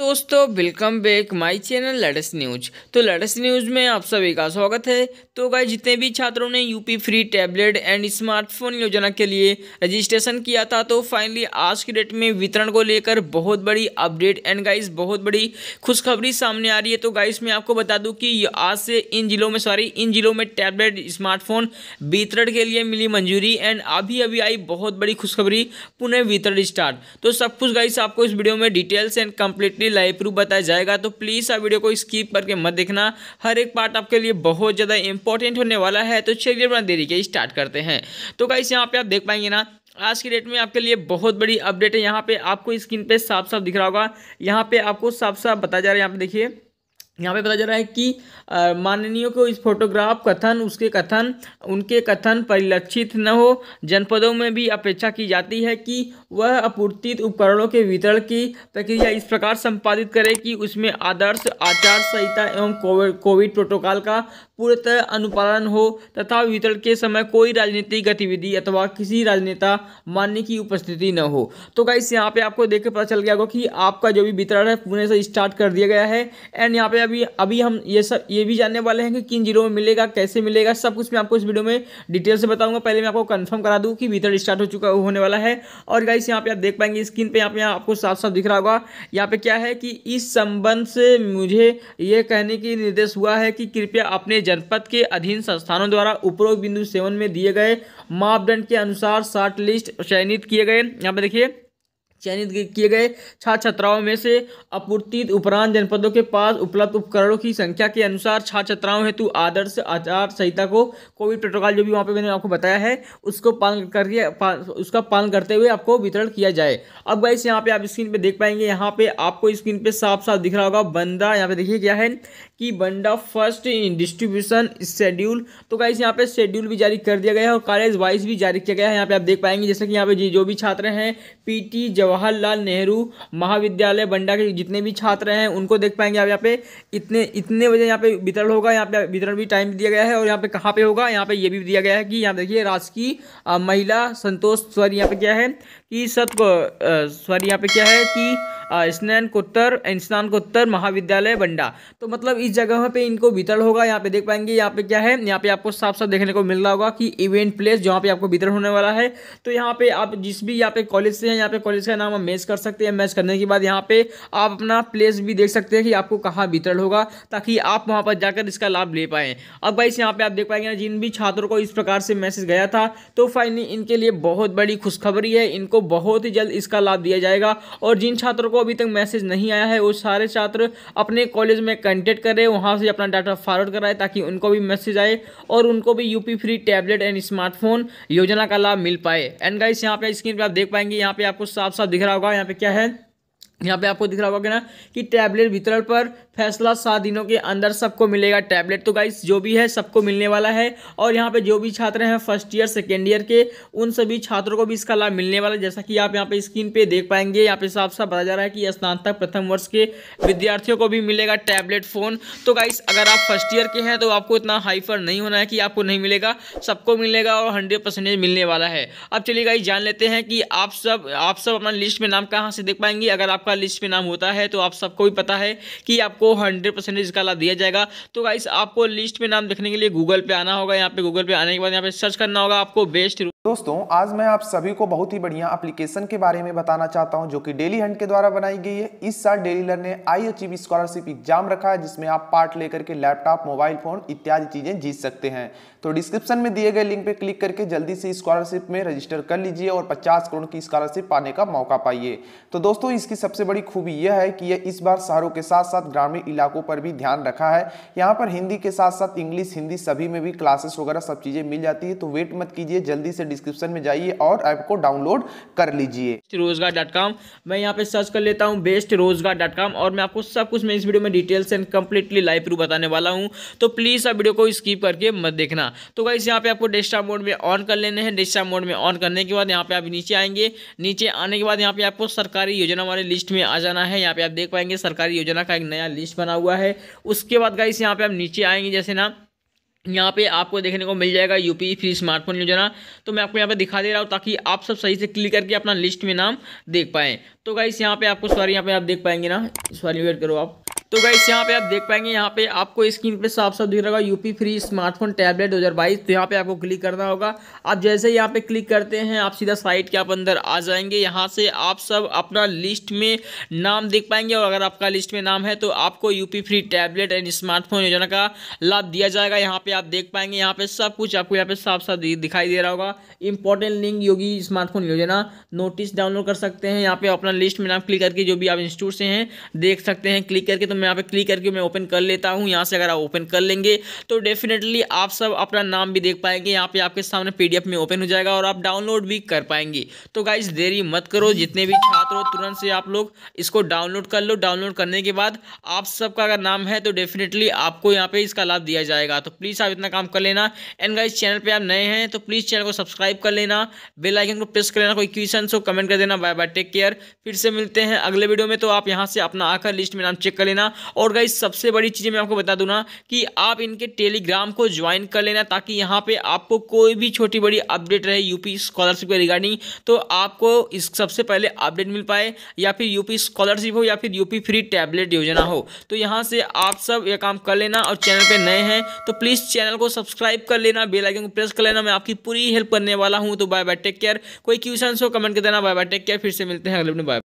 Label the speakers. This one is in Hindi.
Speaker 1: दोस्तों वेलकम बैक माय चैनल लड़स न्यूज तो लड़स न्यूज में आप सभी का स्वागत है तो गाय जितने भी छात्रों ने UP free tablet and smartphone योजना के लिए रजिस्ट्रेशन किया था तो फाइनली आज की डेट में वितरण को लेकर बहुत बड़ी अपडेट एंड गाइस बहुत बड़ी खुशखबरी सामने आ रही है तो गाइस मैं आपको बता दूँ कि आज से इन जिलों में सॉरी इन जिलों में टैबलेट स्मार्टफोन वितरण के लिए मिली मंजूरी एंड अभी अभी आई बहुत बड़ी खुशखबरी पुनः वितरण स्टार्ट तो सब कुछ गाइस आपको इस वीडियो में डिटेल्स एंड कम्प्लीटली भी लाइव प्रूफ बताया जाएगा तो प्लीज़ आप वीडियो को स्किप करके मत देखना हर एक पार्ट आपके लिए बहुत ज़्यादा इंपॉर्टेंट होने वाला है तो चलिए अपना देरी के स्टार्ट करते हैं तो गाइस यहाँ पे आप देख पाएंगे ना आज की डेट में आपके लिए बहुत बड़ी अपडेट है यहाँ पे आपको स्क्रीन पे साफ साफ दिख रहा होगा यहाँ पे आपको साफ साफ बताया जा रहा है यहाँ पे देखिए यहाँ पे बताया जा रहा है कि माननीयों को इस फोटोग्राफ कथन उसके कथन उनके कथन परिलक्षित न हो जनपदों में भी अपेक्षा की जाती है कि वह अपूर्तित उपकरणों के वितरण की प्रक्रिया इस प्रकार संपादित करे कि उसमें आदर्श आचार संहिता एवं कोविड प्रोटोकॉल का पूर्णतः अनुपालन हो तथा वितरण के समय कोई राजनीतिक गतिविधि अथवा किसी राजनेता मान्य की उपस्थिति न हो तो गाइस यहाँ पे आपको देख के पता चल गया होगा कि आपका जो भी वितरण है पुणे से स्टार्ट कर दिया गया है एंड यहाँ पे अभी अभी हम ये सब ये भी जानने वाले हैं कि किन जीरो में मिलेगा कैसे मिलेगा सब कुछ मैं आपको इस वीडियो में डिटेल से बताऊंगा पहले मैं आपको कंफर्म करा दूं कि वितरण स्टार्ट हो चुका होने वाला है और गाइस यहाँ पे आप देख पाएंगे स्क्रीन पे यहाँ पे आपको साफ साफ दिख रहा होगा यहाँ पे क्या है कि इस संबंध से मुझे ये कहने की निर्देश हुआ है कि कृपया अपने जनपद के अधीन संस्थानों द्वारा उपरोक्त बिंदु सेवन में दिए गए मापदंड के अनुसार शार्ट लिस्ट चयनित किए गए यहाँ पे देखिए चयनित किए गए छात्र छात्राओं में से आपूर्ति उपरांत जनपदों के पास उपलब्ध उपकरणों की संख्या के अनुसार छात्र छात्राओं हेतु आदर्श आचार संहिता को कोविड प्रोटोकॉल जो भी वहाँ पे मैंने आपको बताया है उसको पालन करके पा, उसका पालन करते हुए आपको वितरण किया जाए अब वैसे यहाँ पे आप स्क्रीन पे देख पाएंगे यहाँ पे आपको स्क्रीन पे साफ साफ दिख रहा होगा बंदा यहाँ पे देखिए क्या है कि बंडा फर्स्ट इन डिस्ट्रीब्यूशन शेड्यूल तो गाइस यहाँ पे शेड्यूल भी जारी कर दिया गया है और कॉलेज वाइज भी जारी किया गया है यहाँ पे आप देख पाएंगे जैसे कि यहाँ पे जो भी छात्र हैं पीटी टी जवाहरलाल नेहरू महाविद्यालय बंडा के जितने भी छात्र हैं उनको देख पाएंगे आप यहाँ पे इतने इतने बजे यहाँ पे वितरण होगा यहाँ पे वितरण भी टाइम दिया गया है और यहाँ पे कहाँ पे होगा यहाँ पे ये भी दिया गया है कि यहाँ देखिए राजकीय महिला संतोष सॉरी यहाँ पे क्या है कि सत सॉरी यहाँ पे क्या है कि स्नानकोत्तर स्नानकोत्तर महाविद्यालय बंडा तो मतलब इस जगह पे इनको वितरण होगा यहाँ पे देख पाएंगे यहाँ पे क्या है यहाँ पे आपको साफ साफ देखने को मिल रहा होगा कि इवेंट प्लेस जहाँ पे आपको वितरण होने वाला है तो यहाँ पे आप जिस भी यहाँ पे कॉलेज से हैं यहाँ पे कॉलेज का नाम मैच कर सकते हैं मैच करने के बाद यहाँ पे आप अपना प्लेस भी देख सकते हैं कि आपको कहाँ वितरण होगा ताकि आप वहाँ पर जाकर इसका लाभ ले पाएँ अब भाई यहाँ पे आप देख पाएंगे जिन भी छात्रों को इस प्रकार से मैसेज गया था तो फाइनली इनके लिए बहुत बड़ी खुशखबरी है इनको बहुत ही जल्द इसका लाभ दिया जाएगा और जिन छात्रों को अभी तक मैसेज नहीं आया है वो सारे छात्र अपने कॉलेज में कंटेक्ट करें वहाँ से अपना डाटा फॉरवर्ड कराए ताकि उनको भी मैसेज आए और उनको भी UP free tablet and smartphone योजना का लाभ मिल पाए एंड गाइस यहाँ पे स्क्रीन पर आप देख पाएंगे यहाँ पे आपको साफ साफ दिख रहा होगा यहाँ पे क्या है यहाँ पे आपको दिख रहा होगा ना कि टैबलेट वितरण पर फैसला सात दिनों के अंदर सबको मिलेगा टैबलेट तो गाइस जो भी है सबको मिलने वाला है और यहाँ पे जो भी छात्र हैं फर्स्ट ईयर सेकेंड ईयर के उन सभी छात्रों को भी इसका लाभ मिलने वाला है जैसा कि आप यहाँ पे स्क्रीन पे देख पाएंगे यहाँ पे साफ साफ बताया जा रहा है कि स्नातक प्रथम वर्ष के विद्यार्थियों को भी मिलेगा टैबलेट फ़ोन तो गाइस अगर आप फर्स्ट ईयर के हैं तो आपको इतना हाईफर नहीं होना है कि आपको नहीं मिलेगा सबको मिलेगा और हंड्रेड मिलने वाला है अब चलिए गाइस जान लेते हैं कि आप सब आप सब अपना लिस्ट में नाम कहाँ से देख पाएंगे अगर आपका आपका लिस्ट में नाम होता है तो आप सबको भी पता है कि आपको हंड्रेड परसेंटेज का लाभ दिया जाएगा तो गाइस आपको लिस्ट में नाम देखने के लिए गूगल पे आना होगा यहाँ पे गूगल पे आने के बाद यहाँ पे सर्च करना होगा आपको बेस्ट दोस्तों आज मैं आप सभी को बहुत ही बढ़िया एप्लीकेशन के बारे में बताना चाहता हूं जो कि डेली हंट के द्वारा बनाई गई है इस साल डेली लर्न ने आई अचीव स्कॉलरशिप एग्जाम रखा है जिसमें आप पार्ट लेकर के लैपटॉप मोबाइल फोन इत्यादि चीजें जीत सकते हैं तो डिस्क्रिप्शन में दिए गए लिंक पर क्लिक करके जल्दी से स्कॉलरशिप में रजिस्टर कर लीजिए और पचास करोड़ की स्कॉलरशिप पाने का मौका पाइए तो दोस्तों इसकी सबसे बड़ी खूबी यह है कि यह इस बार शहरों के साथ साथ ग्रामीण इलाकों पर भी ध्यान रखा है यहाँ पर हिंदी के साथ साथ इंग्लिश हिंदी सभी में भी क्लासेस वगैरह सब चीजें मिल जाती है तो वेट मत कीजिए जल्दी से डिस्क्रिप्शन में जाइए और ऐप को डाउनलोड कर लीजिए रोजगार डॉट कॉम मैं यहाँ पे सर्च कर लेता हूँ बेस्ट रोजगार डॉट कॉम और मैं आपको सब कुछ मैं इस वीडियो में details and completely live proof बताने वाला हूँ तो प्लीज़ आप वीडियो को स्किप करके मत देखना तो गाइस यहाँ पे आपको डेस्कटॉप मोड में ऑन कर लेने हैं डेस्कटॉप मोड में ऑन करने के बाद यहाँ पे आप नीचे आएंगे नीचे आने के बाद यहाँ पे आपको सरकारी योजना वाले लिस्ट में आ जाना है यहाँ पे आप देख पाएंगे सरकारी योजना का एक नया लिस्ट बना हुआ है उसके बाद गाइस यहाँ पे आप नीचे आएंगे जैसे ना यहाँ पे आपको देखने को मिल जाएगा यूपी फ्री स्मार्टफोन योजना तो मैं आपको यहाँ पे दिखा दे रहा हूँ ताकि आप सब सही से क्लिक करके अपना लिस्ट में नाम देख पाएँ तो गाइस यहाँ पे आपको सॉरी यहाँ पे आप देख पाएंगे ना सॉरी वेट करो आप तो गाइस यहाँ पे आप देख पाएंगे यहाँ पे आपको स्क्रीन पे साफ साफ दिख रहा होगा यूपी फ्री स्मार्टफोन टैबलेट 2022 तो यहाँ पे आपको क्लिक करना होगा आप जैसे यहाँ पे क्लिक करते हैं आप सीधा साइट के आप अंदर आ जाएंगे यहाँ से आप सब अपना लिस्ट में नाम देख पाएंगे और अगर आपका लिस्ट में नाम है तो आपको UP free tablet and smartphone योजना का लाभ दिया जाएगा यहाँ पर आप देख पाएंगे यहाँ पर सब कुछ आपको यहाँ पर साफ साफ दिखाई दे रहा होगा इंपॉर्टेंट लिंक योगी स्मार्टफोन योजना नोटिस डाउनलोड कर सकते हैं यहाँ पर अपना लिस्ट में नाम क्लिक करके जो भी आप इंस्टीट्यूट से हैं देख सकते हैं क्लिक करके तो मैं यहाँ पे क्लिक करके मैं ओपन कर लेता हूँ यहाँ से अगर आप ओपन कर लेंगे तो डेफिनेटली आप सब अपना नाम भी देख पाएंगे यहाँ पे आपके सामने पीडीएफ में ओपन हो जाएगा और आप डाउनलोड भी कर पाएंगे तो गाइज देरी मत करो जितने भी छात्र हो तुरंत से आप लोग इसको डाउनलोड कर लो डाउनलोड करने के बाद आप सबका अगर नाम है तो डेफिनेटली आपको यहाँ पे इसका लाभ दिया जाएगा तो प्लीज़ आप इतना काम कर लेना एंड गाइज चैनल पर आप नए हैं तो प्लीज़ चैनल को सब्सक्राइब कर लेना बेलाइकन को प्रेस कर लेना कोई क्वेश्चन हो कमेंट कर देना बाय बाय टेक केयर फिर से मिलते हैं अगले वीडियो में तो आप यहाँ से अपना आकर लिस्ट में नाम चेक कर लेना लेना और गई सबसे बड़ी चीज़ मैं आपको बता दूँ ना कि आप इनके टेलीग्राम को ज्वाइन कर लेना ताकि यहाँ पर आपको कोई भी छोटी बड़ी अपडेट रहे यूपी स्कॉलरशिप के रिगार्डिंग तो आपको इस सबसे पहले अपडेट मिल पाए या फिर यूपी स्कॉलरशिप हो या फिर यूपी फ्री टैबलेट योजना हो तो यहाँ से आप सब ये काम कर लेना और चैनल पे नए हैं तो प्लीज़ चैनल को सब्सक्राइब कर लेना बेल आइकन को प्रेस कर लेना मैं आपकी पूरी हेल्प करने वाला हूँ तो बाय बाय टेक केयर कोई क्वेश्चन हो कमेंट कर देना बाय बाय टेक केयर फिर से मिलते हैं अगले बाय